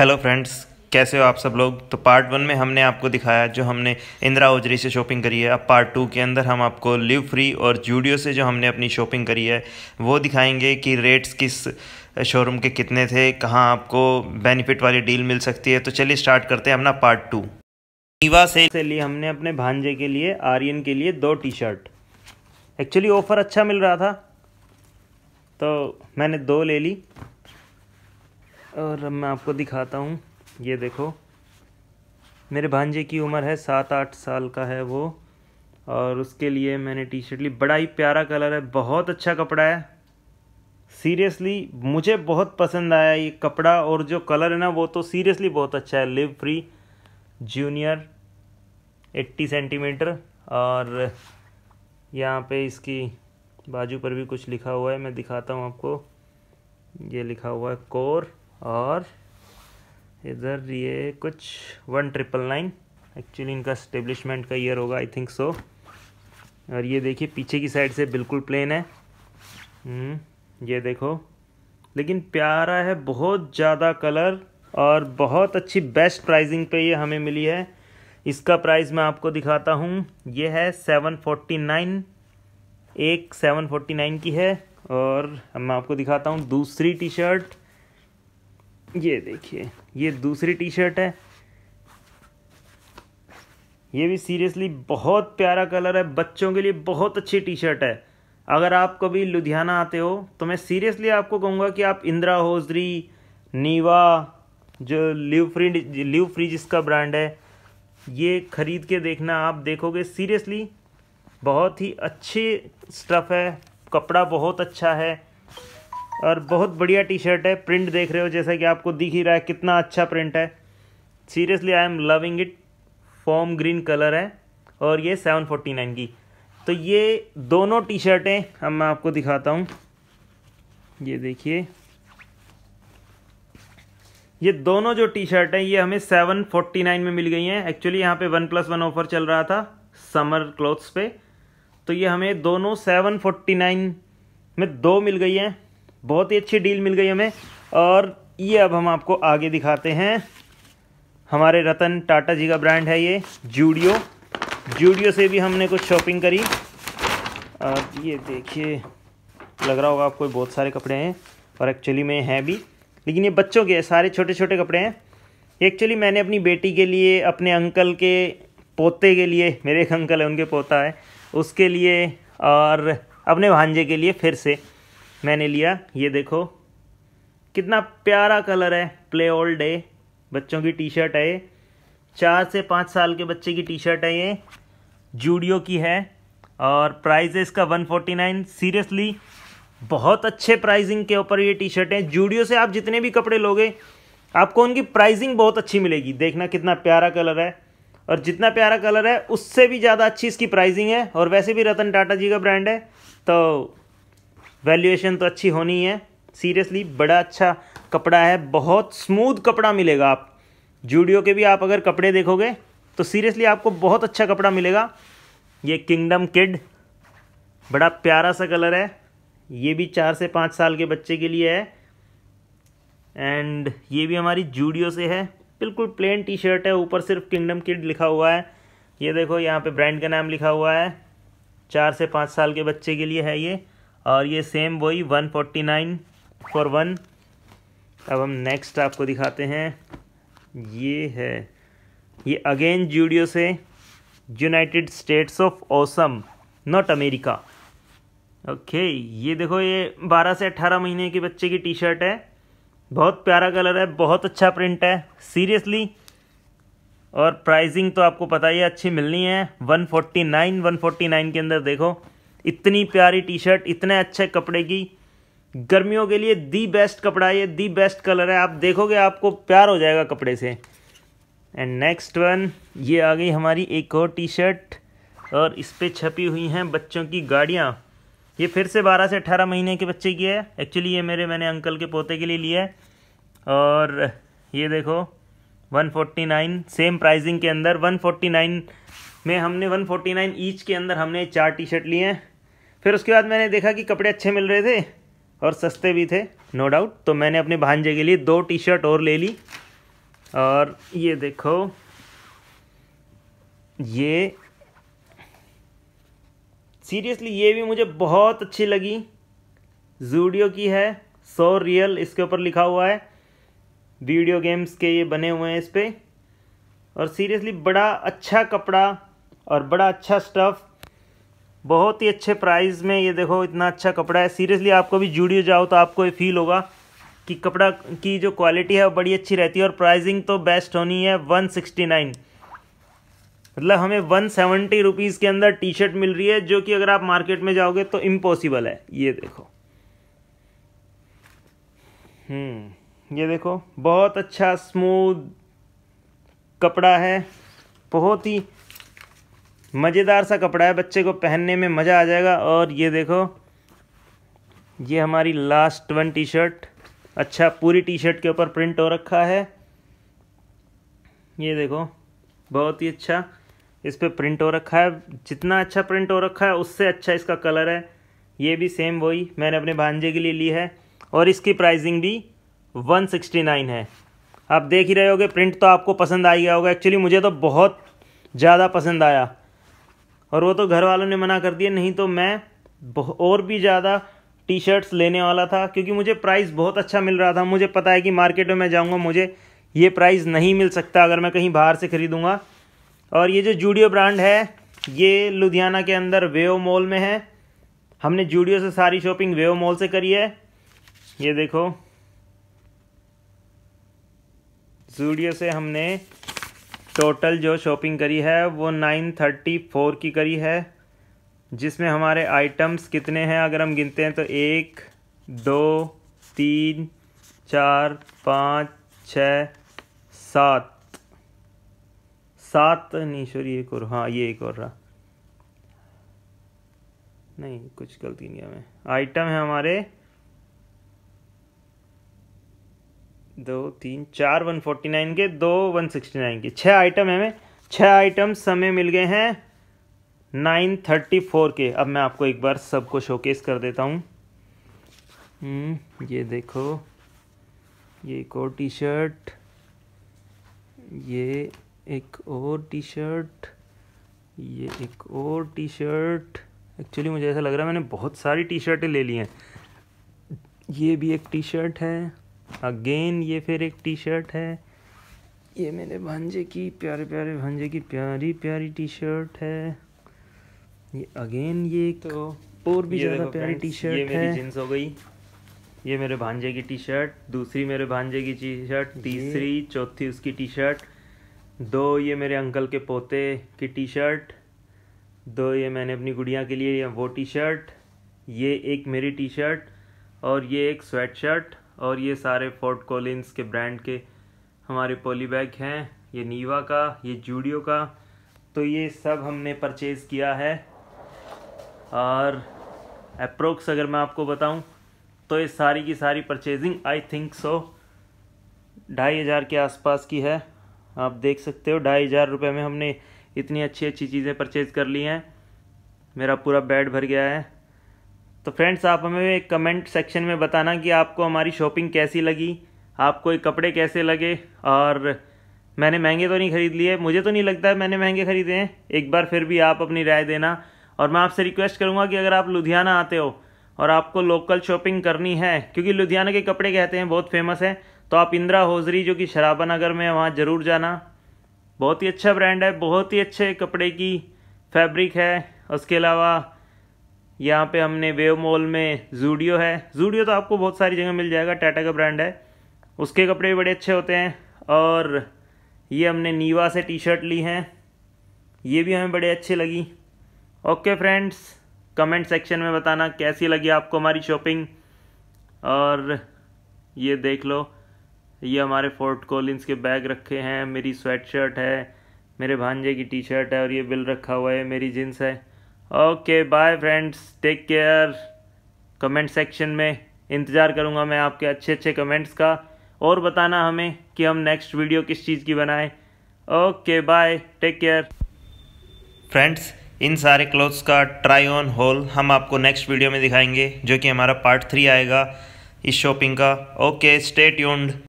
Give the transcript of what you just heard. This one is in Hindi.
हेलो फ्रेंड्स कैसे हो आप सब लोग तो पार्ट वन में हमने आपको दिखाया जो हमने इंदिरा ओजरी से शॉपिंग करी है अब पार्ट टू के अंदर हम आपको लिव फ्री और जूडियो से जो हमने अपनी शॉपिंग करी है वो दिखाएंगे कि रेट्स किस शोरूम के कितने थे कहाँ आपको बेनिफिट वाली डील मिल सकती है तो चलिए स्टार्ट करते हैं अपना पार्ट टू रीवा से लिए हमने अपने भांजे के लिए आर्यन के लिए दो टी शर्ट एक्चुअली ऑफ़र अच्छा मिल रहा था तो मैंने दो ले ली और मैं आपको दिखाता हूँ ये देखो मेरे भांजे की उम्र है सात आठ साल का है वो और उसके लिए मैंने टी शर्ट ली बड़ा ही प्यारा कलर है बहुत अच्छा कपड़ा है सीरियसली मुझे बहुत पसंद आया ये कपड़ा और जो कलर है ना वो तो सीरियसली बहुत अच्छा है लिव फ्री जूनियर 80 सेंटीमीटर और यहाँ पे इसकी बाजू पर भी कुछ लिखा हुआ है मैं दिखाता हूँ आपको ये लिखा हुआ है कोर और इधर ये कुछ वन ट्रिपल नाइन एक्चुअली इनका स्टेब्लिशमेंट का ईयर होगा आई थिंक सो और ये देखिए पीछे की साइड से बिल्कुल प्लेन है हम्म, ये देखो लेकिन प्यारा है बहुत ज़्यादा कलर और बहुत अच्छी बेस्ट प्राइसिंग पे ये हमें मिली है इसका प्राइस मैं आपको दिखाता हूँ ये है सेवन फोर्टी नाइन एक सेवन फोर्टी नाइन की है और मैं आपको दिखाता हूँ दूसरी टी शर्ट ये देखिए ये दूसरी टी शर्ट है ये भी सीरियसली बहुत प्यारा कलर है बच्चों के लिए बहुत अच्छी टी शर्ट है अगर आप कभी लुधियाना आते हो तो मैं सीरियसली आपको कहूँगा कि आप इंदिरा होजरी नीवा जो लिव फ्री लिव फ्री जिसका ब्रांड है ये ख़रीद के देखना आप देखोगे सीरियसली बहुत ही अच्छे स्टफ़ है कपड़ा बहुत अच्छा है और बहुत बढ़िया टी शर्ट है प्रिंट देख रहे हो जैसा कि आपको दिख ही रहा है कितना अच्छा प्रिंट है seriously I am loving it form green colour है और ये सेवन फोर्टी नाइन की तो ये दोनों टी शर्टें अब मैं आपको दिखाता हूँ ये देखिए ये दोनों जो टी शर्ट हैं ये हमें सेवन फोर्टी नाइन में मिल गई हैं एक्चुअली यहाँ पे वन प्लस वन ऑफर चल रहा था समर क्लोथ्स पे तो ये हमें दोनों सेवन फोर्टी नाइन में दो मिल गई हैं बहुत ही अच्छी डील मिल गई हमें और ये अब हम आपको आगे दिखाते हैं हमारे रतन टाटा जी का ब्रांड है ये जूडियो जूडियो से भी हमने कुछ शॉपिंग करी और ये देखिए लग रहा होगा आपको बहुत सारे कपड़े हैं और एक्चुअली में हैं भी लेकिन ये बच्चों के सारे छोटे छोटे कपड़े हैं एक्चुअली मैंने अपनी बेटी के लिए अपने अंकल के पोते के लिए मेरे एक अंकल है उनके पोता है उसके लिए और अपने भांजे के लिए फिर से मैंने लिया ये देखो कितना प्यारा कलर है प्ले ऑल डे बच्चों की टी शर्ट है ये चार से पाँच साल के बच्चे की टी शर्ट है ये जूडियो की है और प्राइस है इसका वन फोर्टी नाइन सीरियसली बहुत अच्छे प्राइसिंग के ऊपर ये टी शर्ट है जूडियो से आप जितने भी कपड़े लोगे आपको उनकी प्राइसिंग बहुत अच्छी मिलेगी देखना कितना प्यारा कलर है और जितना प्यारा कलर है उससे भी ज़्यादा अच्छी इसकी प्राइसिंग है और वैसे भी रतन टाटा जी का ब्रांड है तो वैल्यूएशन तो अच्छी होनी है सीरियसली बड़ा अच्छा कपड़ा है बहुत स्मूथ कपड़ा मिलेगा आप जूडियो के भी आप अगर कपड़े देखोगे तो सीरियसली आपको बहुत अच्छा कपड़ा मिलेगा ये किंगडम किड बड़ा प्यारा सा कलर है ये भी चार से पाँच साल के बच्चे के लिए है एंड ये भी हमारी जूडियो से है बिल्कुल प्लेन टी शर्ट है ऊपर सिर्फ किंगडम किड लिखा हुआ है ये देखो यहाँ पे ब्रांड का नाम लिखा हुआ है चार से पाँच साल के बच्चे के लिए है ये और ये सेम वही one forty nine for one अब हम नेक्स्ट आपको दिखाते हैं ये है ये अगेन जूडियो से United States of awesome not America okay ये देखो ये 12 से 18 महीने के बच्चे की टी शर्ट है बहुत प्यारा कलर है बहुत अच्छा प्रिंट है सीरियसली और प्राइसिंग तो आपको पता ही अच्छी मिलनी है 149 149 के अंदर देखो इतनी प्यारी टी शर्ट इतने अच्छे कपड़े की गर्मियों के लिए दी बेस्ट कपड़ा है ये दी बेस्ट कलर है आप देखोगे आपको प्यार हो जाएगा कपड़े से एंड नेक्स्ट वन ये आ गई हमारी एक और टी शर्ट और इस पर छपी हुई हैं बच्चों की गाड़ियाँ ये फिर से 12 से 18 महीने के बच्चे की है एक्चुअली ये मेरे मैंने अंकल के पोते के लिए लिया है और ये देखो 149 सेम प्राइसिंग के अंदर 149 में हमने 149 ईच के अंदर हमने चार टी शर्ट लिए हैं फिर उसके बाद मैंने देखा कि कपड़े अच्छे मिल रहे थे और सस्ते भी थे नो डाउट तो मैंने अपने भांजे के लिए दो टी शर्ट और ले ली और ये देखो ये सीरियसली ये भी मुझे बहुत अच्छी लगी जूडियो की है सो रियल इसके ऊपर लिखा हुआ है वीडियो गेम्स के ये बने हुए हैं इस पर और सीरियसली बड़ा अच्छा कपड़ा और बड़ा अच्छा स्टफ़ बहुत ही अच्छे प्राइस में ये देखो इतना अच्छा कपड़ा है सीरियसली आपको भी जूडियो जाओ तो आपको ये फील होगा कि कपड़ा की जो क्वालिटी है वो बड़ी अच्छी रहती है और प्राइसिंग तो बेस्ट होनी है वन सिक्सटी नाइन मतलब हमें वन सेवेंटी रुपीज़ के अंदर टी शर्ट मिल रही है जो कि अगर आप मार्केट में जाओगे तो इम्पॉसिबल है ये देखो हम्म ये देखो बहुत अच्छा स्मूद कपड़ा है बहुत ही मज़ेदार सा कपड़ा है बच्चे को पहनने में मज़ा आ जाएगा और ये देखो ये हमारी लास्ट वन टी शर्ट अच्छा पूरी टी शर्ट के ऊपर प्रिंट हो रखा है ये देखो बहुत ही अच्छा इस पर प्रिंट हो रखा है जितना अच्छा प्रिंट हो रखा है उससे अच्छा इसका कलर है ये भी सेम वही मैंने अपने भांजे के लिए ली है और इसकी प्राइसिंग भी 169 है आप देख ही रहे होगे प्रिंट तो आपको पसंद आ गया होगा एक्चुअली मुझे तो बहुत ज़्यादा पसंद आया और वो तो घर वालों ने मना कर दिया नहीं तो मैं और भी ज़्यादा टी शर्ट्स लेने वाला था क्योंकि मुझे प्राइस बहुत अच्छा मिल रहा था मुझे पता है कि मार्केट में मैं जाऊँगा मुझे ये प्राइस नहीं मिल सकता अगर मैं कहीं बाहर से ख़रीदूँगा और ये जो जूडियो ब्रांड है ये लुधियाना के अंदर वेव मॉल में है हमने जूडियो से सारी शॉपिंग वेव मॉल से करी है ये देखो जूडियो से हमने टोटल जो शॉपिंग करी है वो नाइन थर्टी फोर की करी है जिसमें हमारे आइटम्स कितने हैं अगर हम गिनते हैं तो एक दो तीन चार पाँच छ सात सात नहीं शोर ये एक और हाँ ये एक और रहा नहीं कुछ गलती नहीं हमें आइटम है हमारे दो तीन चार वन फोर्टी नाइन के दो वन सिक्सटी नाइन के छः आइटम हमें छः आइटम्स हमें मिल गए हैं नाइन थर्टी फोर के अब मैं आपको एक बार सबको शोकेस कर देता हूँ हम्म, ये देखो ये एक और टी शर्ट ये एक और टी शर्ट ये एक और टी शर्ट एक्चुअली मुझे ऐसा लग रहा है मैंने बहुत सारी टी शर्टें ले ली हैं ये भी एक टी शर्ट है अगेन ये फिर एक टी शर्ट है ये मेरे भांजे की प्यारे प्यारे भांजे की प्यारी प्यारी टी शर्ट है ये अगेन ये तो और भी ज़्यादा प्यारी टी शर्ट ये जींस हो गई ये मेरे भांजे की टी शर्ट दूसरी मेरे भांजे की टी शर्ट तीसरी चौथी उसकी टी शर्ट दो ये मेरे अंकल के पोते की टी शर्ट दो ये मैंने अपनी गुड़िया के लिए वो टी शर्ट ये एक मेरी टी शर्ट और ये एक स्वेट शर्ट और ये सारे फोर्ट कोलिनस के ब्रांड के हमारे पॉली बैग हैं ये नीवा का ये जूडियो का तो ये सब हमने परचेज़ किया है और अप्रोक्स अगर मैं आपको बताऊं तो ये सारी की सारी परचेजिंग आई थिंक सो ढाई हज़ार के आसपास की है आप देख सकते हो ढाई हज़ार रुपये में हमने इतनी अच्छी अच्छी चीज़ें परचेज़ कर ली हैं मेरा पूरा बेड भर गया है तो फ्रेंड्स आप हमें कमेंट सेक्शन में बताना कि आपको हमारी शॉपिंग कैसी लगी आपको ये कपड़े कैसे लगे और मैंने महंगे तो नहीं ख़रीद लिए मुझे तो नहीं लगता मैंने महंगे ख़रीदे हैं एक बार फिर भी आप अपनी राय देना और मैं आपसे रिक्वेस्ट करूँगा कि अगर आप लुधियाना आते हो और आपको लोकल शॉपिंग करनी है क्योंकि लुधियाना के कपड़े कहते हैं बहुत फेमस हैं तो आप इंदिरा होजरी जो कि शराबा नगर में है वहाँ ज़रूर जाना बहुत ही अच्छा ब्रांड है बहुत ही अच्छे कपड़े की फैब्रिक है उसके अलावा यहाँ पे हमने वेव मॉल में जूडियो है जूडियो तो आपको बहुत सारी जगह मिल जाएगा टाटा का ब्रांड है उसके कपड़े भी बड़े अच्छे होते हैं और ये हमने नीवा से टी शर्ट ली हैं ये भी हमें बड़े अच्छी लगी ओके फ्रेंड्स कमेंट सेक्शन में बताना कैसी लगी आपको हमारी शॉपिंग और ये देख लो ये हमारे फोर्ट कोलिंस के बैग रखे हैं मेरी स्वेट शर्ट है मेरे भांजे की टी शर्ट है और ये बिल रखा हुआ है मेरी जीन्स है okay bye friends take care comment section में इंतज़ार करूँगा मैं आपके अच्छे अच्छे कमेंट्स का और बताना हमें कि हम नेक्स्ट वीडियो किस चीज़ की बनाएं okay bye take care friends इन सारे क्लोथ्स का ट्राई ऑन होल हम आपको नेक्स्ट वीडियो में दिखाएंगे जो कि हमारा पार्ट थ्री आएगा इस शॉपिंग का ओके स्टे ट्यून्ड